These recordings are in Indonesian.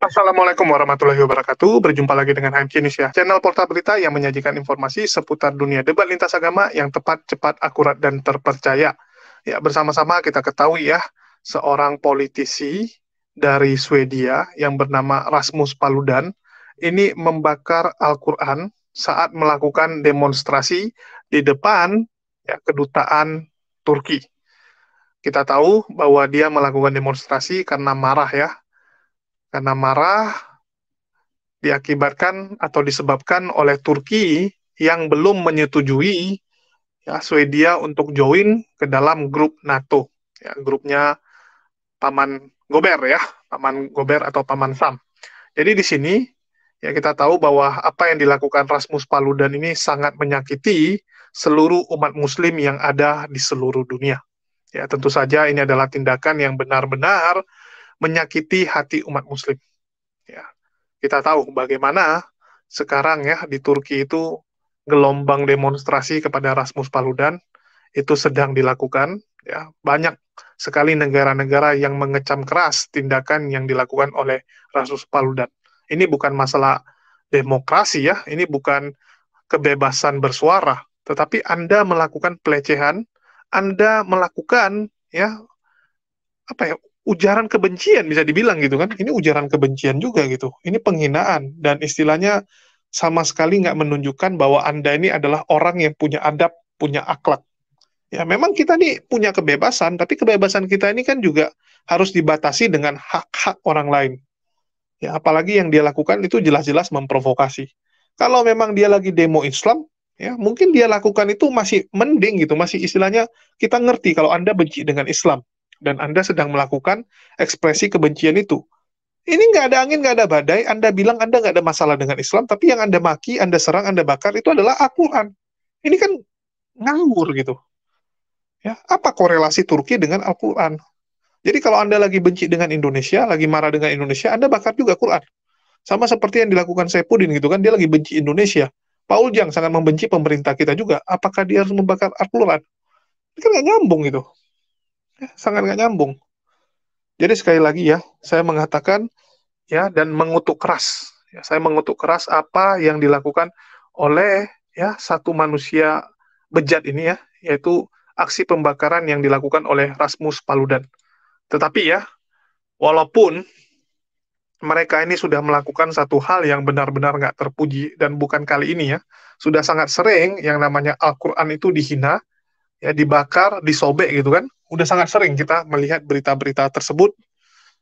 Assalamualaikum warahmatullahi wabarakatuh. Berjumpa lagi dengan HMC Indonesia, ya. channel portal berita yang menyajikan informasi seputar dunia debat lintas agama yang tepat, cepat, akurat, dan terpercaya. Ya, bersama-sama kita ketahui ya, seorang politisi dari Swedia yang bernama Rasmus Paludan ini membakar Al-Quran saat melakukan demonstrasi di depan ya, kedutaan Turki. Kita tahu bahwa dia melakukan demonstrasi karena marah ya karena marah diakibatkan atau disebabkan oleh Turki yang belum menyetujui ya Swedia untuk join ke dalam grup NATO ya grupnya Paman Gober ya Paman Gober atau Paman Sam. Jadi di sini ya kita tahu bahwa apa yang dilakukan Rasmus Paludan ini sangat menyakiti seluruh umat muslim yang ada di seluruh dunia. Ya tentu saja ini adalah tindakan yang benar-benar menyakiti hati umat muslim. Ya. Kita tahu bagaimana sekarang ya di Turki itu gelombang demonstrasi kepada Rasmus Paludan itu sedang dilakukan ya. Banyak sekali negara-negara yang mengecam keras tindakan yang dilakukan oleh Rasmus Paludan. Ini bukan masalah demokrasi ya, ini bukan kebebasan bersuara, tetapi Anda melakukan pelecehan, Anda melakukan ya apa ya ujaran kebencian bisa dibilang gitu kan. Ini ujaran kebencian juga gitu. Ini penghinaan dan istilahnya sama sekali nggak menunjukkan bahwa Anda ini adalah orang yang punya adab, punya akhlak. Ya, memang kita nih punya kebebasan, tapi kebebasan kita ini kan juga harus dibatasi dengan hak-hak orang lain. Ya, apalagi yang dia lakukan itu jelas-jelas memprovokasi. Kalau memang dia lagi demo Islam, ya mungkin dia lakukan itu masih mending gitu, masih istilahnya kita ngerti kalau Anda benci dengan Islam dan Anda sedang melakukan ekspresi kebencian itu. Ini nggak ada angin, nggak ada badai. Anda bilang Anda nggak ada masalah dengan Islam, tapi yang Anda maki, Anda serang, Anda bakar itu adalah Al-Quran. Ini kan ngawur gitu. Ya, apa korelasi Turki dengan Al-Quran? Jadi kalau Anda lagi benci dengan Indonesia, lagi marah dengan Indonesia, Anda bakar juga Quran. Sama seperti yang dilakukan Sepudin gitu kan, dia lagi benci Indonesia. Paul Jang sangat membenci pemerintah kita juga. Apakah dia harus membakar Al-Quran? Ini kan nggak nyambung gitu sangat nggak nyambung. Jadi sekali lagi ya, saya mengatakan ya dan mengutuk keras. Ya, saya mengutuk keras apa yang dilakukan oleh ya satu manusia bejat ini ya, yaitu aksi pembakaran yang dilakukan oleh Rasmus Paludan. Tetapi ya, walaupun mereka ini sudah melakukan satu hal yang benar-benar nggak terpuji dan bukan kali ini ya, sudah sangat sering yang namanya Al-Quran itu dihina, ya dibakar, disobek gitu kan udah sangat sering kita melihat berita-berita tersebut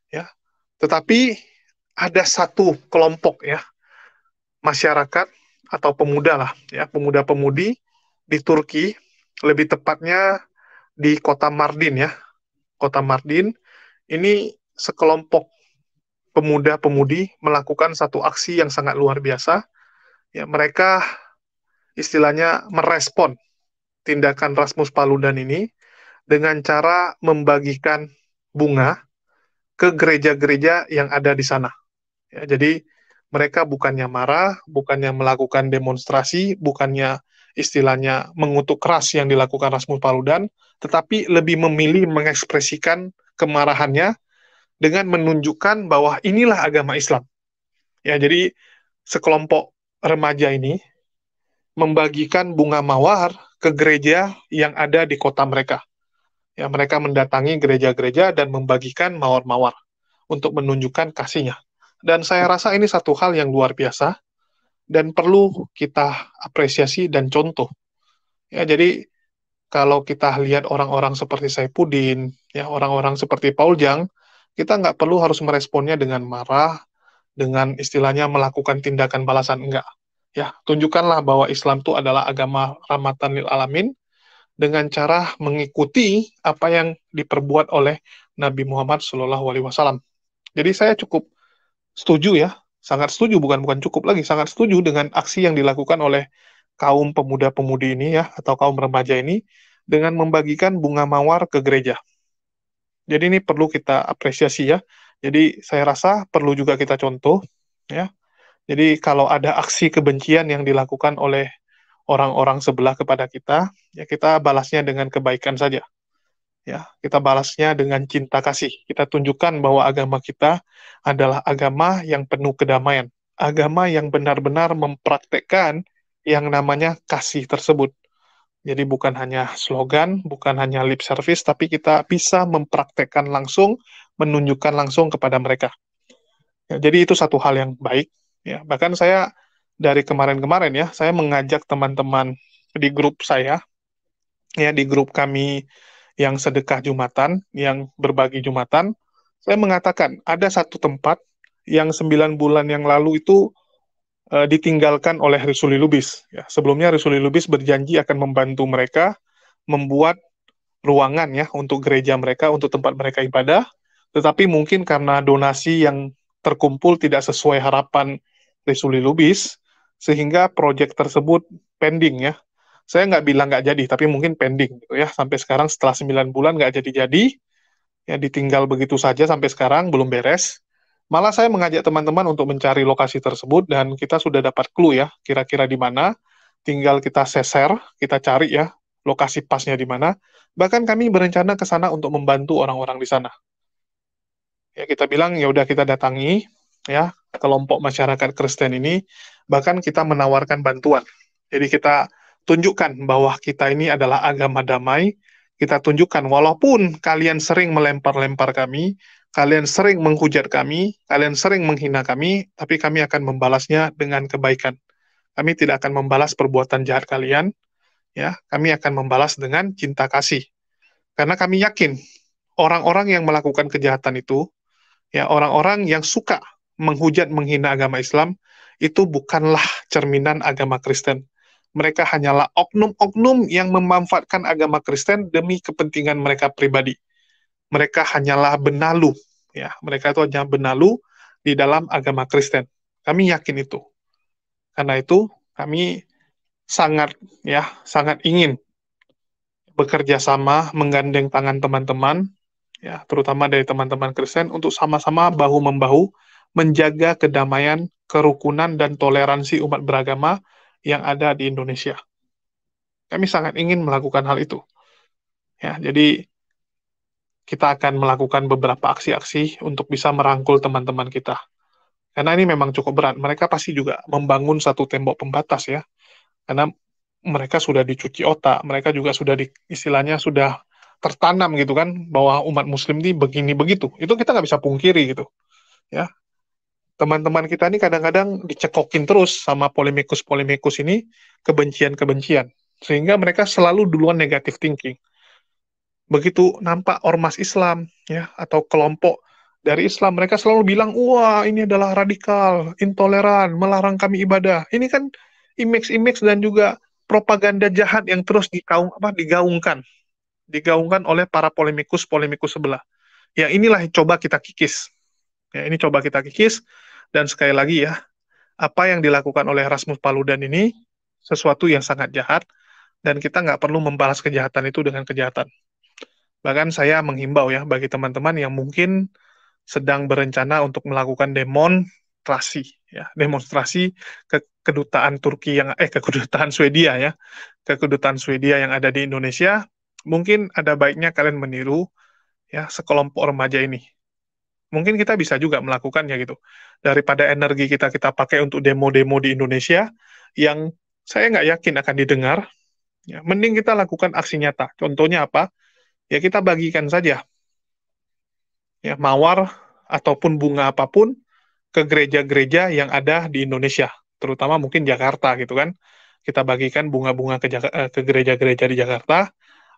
ya tetapi ada satu kelompok ya masyarakat atau pemuda lah ya pemuda-pemudi di Turki lebih tepatnya di kota Mardin ya kota Mardin ini sekelompok pemuda-pemudi melakukan satu aksi yang sangat luar biasa ya mereka istilahnya merespon tindakan Rasmus Paludan ini dengan cara membagikan bunga ke gereja-gereja yang ada di sana. Ya, jadi mereka bukannya marah, bukannya melakukan demonstrasi, bukannya istilahnya mengutuk keras yang dilakukan Rasmus Paludan, tetapi lebih memilih mengekspresikan kemarahannya dengan menunjukkan bahwa inilah agama Islam. Ya, jadi sekelompok remaja ini membagikan bunga mawar ke gereja yang ada di kota mereka. Ya, mereka mendatangi gereja-gereja dan membagikan mawar-mawar untuk menunjukkan kasihnya. Dan saya rasa ini satu hal yang luar biasa dan perlu kita apresiasi dan contoh. Ya, jadi kalau kita lihat orang-orang seperti saya Pudin, ya orang-orang seperti Paul Jang, kita nggak perlu harus meresponnya dengan marah, dengan istilahnya melakukan tindakan balasan enggak. Ya, tunjukkanlah bahwa Islam itu adalah agama rahmatan lil alamin dengan cara mengikuti apa yang diperbuat oleh Nabi Muhammad Shallallahu Alaihi Wasallam. Jadi saya cukup setuju ya, sangat setuju bukan bukan cukup lagi, sangat setuju dengan aksi yang dilakukan oleh kaum pemuda-pemudi ini ya atau kaum remaja ini dengan membagikan bunga mawar ke gereja. Jadi ini perlu kita apresiasi ya. Jadi saya rasa perlu juga kita contoh ya. Jadi kalau ada aksi kebencian yang dilakukan oleh orang-orang sebelah kepada kita, ya kita balasnya dengan kebaikan saja. Ya, kita balasnya dengan cinta kasih. Kita tunjukkan bahwa agama kita adalah agama yang penuh kedamaian, agama yang benar-benar mempraktekkan yang namanya kasih tersebut. Jadi bukan hanya slogan, bukan hanya lip service, tapi kita bisa mempraktekkan langsung, menunjukkan langsung kepada mereka. Ya, jadi itu satu hal yang baik. Ya, bahkan saya dari kemarin-kemarin ya, saya mengajak teman-teman di grup saya, ya di grup kami yang sedekah Jumatan, yang berbagi Jumatan, saya mengatakan ada satu tempat yang sembilan bulan yang lalu itu e, ditinggalkan oleh Risuli Lubis. Ya, sebelumnya Risuli Lubis berjanji akan membantu mereka membuat ruangan ya untuk gereja mereka, untuk tempat mereka ibadah. Tetapi mungkin karena donasi yang terkumpul tidak sesuai harapan Risuli Lubis, sehingga proyek tersebut pending ya. Saya nggak bilang nggak jadi, tapi mungkin pending gitu ya. Sampai sekarang setelah 9 bulan nggak jadi-jadi, ya ditinggal begitu saja sampai sekarang belum beres. Malah saya mengajak teman-teman untuk mencari lokasi tersebut dan kita sudah dapat clue ya, kira-kira di mana. Tinggal kita seser, kita cari ya lokasi pasnya di mana. Bahkan kami berencana ke sana untuk membantu orang-orang di sana. Ya kita bilang ya udah kita datangi ya kelompok masyarakat Kristen ini, bahkan kita menawarkan bantuan. Jadi kita tunjukkan bahwa kita ini adalah agama damai, kita tunjukkan walaupun kalian sering melempar-lempar kami, kalian sering menghujat kami, kalian sering menghina kami, tapi kami akan membalasnya dengan kebaikan. Kami tidak akan membalas perbuatan jahat kalian, ya. Kami akan membalas dengan cinta kasih. Karena kami yakin orang-orang yang melakukan kejahatan itu, ya orang-orang yang suka menghujat menghina agama Islam itu bukanlah cerminan agama Kristen. Mereka hanyalah oknum-oknum yang memanfaatkan agama Kristen demi kepentingan mereka pribadi. Mereka hanyalah benalu, ya. Mereka itu hanya benalu di dalam agama Kristen. Kami yakin itu. Karena itu kami sangat ya, sangat ingin bekerja sama menggandeng tangan teman-teman ya, terutama dari teman-teman Kristen untuk sama-sama bahu membahu menjaga kedamaian, kerukunan, dan toleransi umat beragama yang ada di Indonesia. Kami sangat ingin melakukan hal itu. Ya, jadi kita akan melakukan beberapa aksi-aksi untuk bisa merangkul teman-teman kita. Karena ini memang cukup berat. Mereka pasti juga membangun satu tembok pembatas ya. Karena mereka sudah dicuci otak, mereka juga sudah di, istilahnya sudah tertanam gitu kan bahwa umat muslim ini begini begitu itu kita nggak bisa pungkiri gitu ya teman-teman kita ini kadang-kadang dicekokin terus sama polemikus-polemikus ini kebencian-kebencian sehingga mereka selalu duluan negatif thinking begitu nampak ormas Islam ya atau kelompok dari Islam mereka selalu bilang wah ini adalah radikal intoleran melarang kami ibadah ini kan image-image dan juga propaganda jahat yang terus digaung apa digaungkan digaungkan oleh para polemikus polemikus sebelah ya inilah yang coba kita kikis ya ini coba kita kikis dan sekali lagi ya, apa yang dilakukan oleh Rasmus Paludan ini sesuatu yang sangat jahat dan kita nggak perlu membalas kejahatan itu dengan kejahatan. Bahkan saya menghimbau ya bagi teman-teman yang mungkin sedang berencana untuk melakukan demonstrasi ya, demonstrasi ke kedutaan Turki yang eh ke kedutaan Swedia ya, ke kedutaan Swedia yang ada di Indonesia, mungkin ada baiknya kalian meniru ya sekelompok remaja ini mungkin kita bisa juga melakukannya gitu. Daripada energi kita kita pakai untuk demo-demo di Indonesia yang saya nggak yakin akan didengar, ya, mending kita lakukan aksi nyata. Contohnya apa? Ya kita bagikan saja ya mawar ataupun bunga apapun ke gereja-gereja yang ada di Indonesia, terutama mungkin Jakarta gitu kan. Kita bagikan bunga-bunga ke, eh, ke gereja-gereja di Jakarta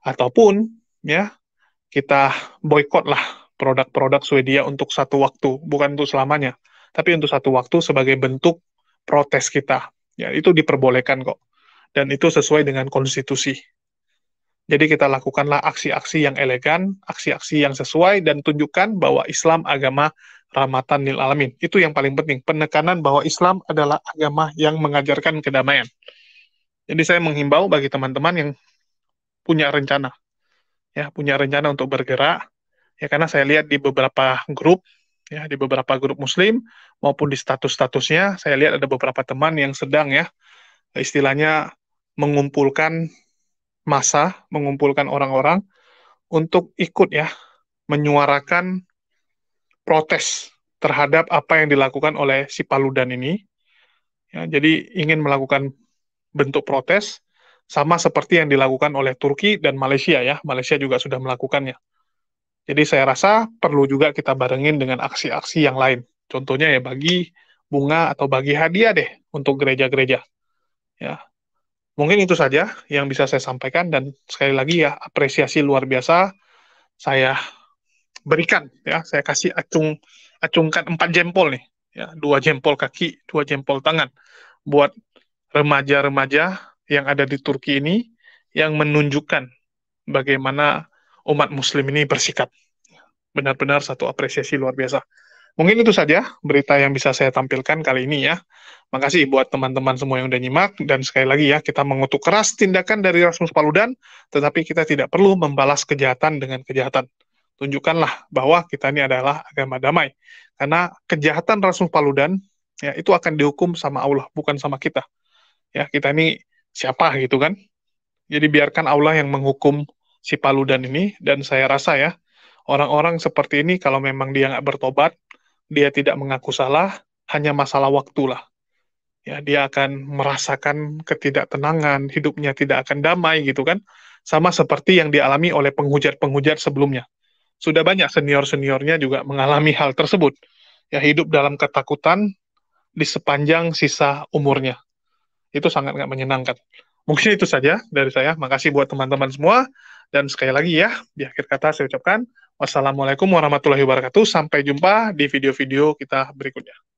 ataupun ya kita boykot lah produk-produk Swedia untuk satu waktu, bukan untuk selamanya, tapi untuk satu waktu sebagai bentuk protes kita. Ya, itu diperbolehkan kok. Dan itu sesuai dengan konstitusi. Jadi kita lakukanlah aksi-aksi yang elegan, aksi-aksi yang sesuai, dan tunjukkan bahwa Islam agama rahmatan lil alamin. Itu yang paling penting, penekanan bahwa Islam adalah agama yang mengajarkan kedamaian. Jadi saya menghimbau bagi teman-teman yang punya rencana, ya punya rencana untuk bergerak, ya karena saya lihat di beberapa grup ya di beberapa grup muslim maupun di status-statusnya saya lihat ada beberapa teman yang sedang ya istilahnya mengumpulkan masa, mengumpulkan orang-orang untuk ikut ya menyuarakan protes terhadap apa yang dilakukan oleh si Paludan ini. Ya, jadi ingin melakukan bentuk protes sama seperti yang dilakukan oleh Turki dan Malaysia ya. Malaysia juga sudah melakukannya. Jadi saya rasa perlu juga kita barengin dengan aksi-aksi yang lain. Contohnya ya bagi bunga atau bagi hadiah deh untuk gereja-gereja. Ya. Mungkin itu saja yang bisa saya sampaikan dan sekali lagi ya apresiasi luar biasa saya berikan ya saya kasih acung acungkan empat jempol nih ya dua jempol kaki dua jempol tangan buat remaja-remaja yang ada di Turki ini yang menunjukkan bagaimana umat muslim ini bersikap. Benar-benar satu apresiasi luar biasa. Mungkin itu saja berita yang bisa saya tampilkan kali ini ya. Makasih buat teman-teman semua yang udah nyimak dan sekali lagi ya kita mengutuk keras tindakan dari Rasmus Paludan tetapi kita tidak perlu membalas kejahatan dengan kejahatan. Tunjukkanlah bahwa kita ini adalah agama damai. Karena kejahatan Rasmus Paludan ya itu akan dihukum sama Allah bukan sama kita. Ya kita ini siapa gitu kan. Jadi biarkan Allah yang menghukum si Paludan ini dan saya rasa ya orang-orang seperti ini kalau memang dia nggak bertobat dia tidak mengaku salah hanya masalah waktu lah ya dia akan merasakan ketidaktenangan hidupnya tidak akan damai gitu kan sama seperti yang dialami oleh penghujat-penghujat sebelumnya sudah banyak senior-seniornya juga mengalami hal tersebut ya hidup dalam ketakutan di sepanjang sisa umurnya itu sangat nggak menyenangkan Mungkin itu saja dari saya. Makasih buat teman-teman semua. Dan sekali lagi ya, di akhir kata saya ucapkan, wassalamualaikum warahmatullahi wabarakatuh. Sampai jumpa di video-video kita berikutnya.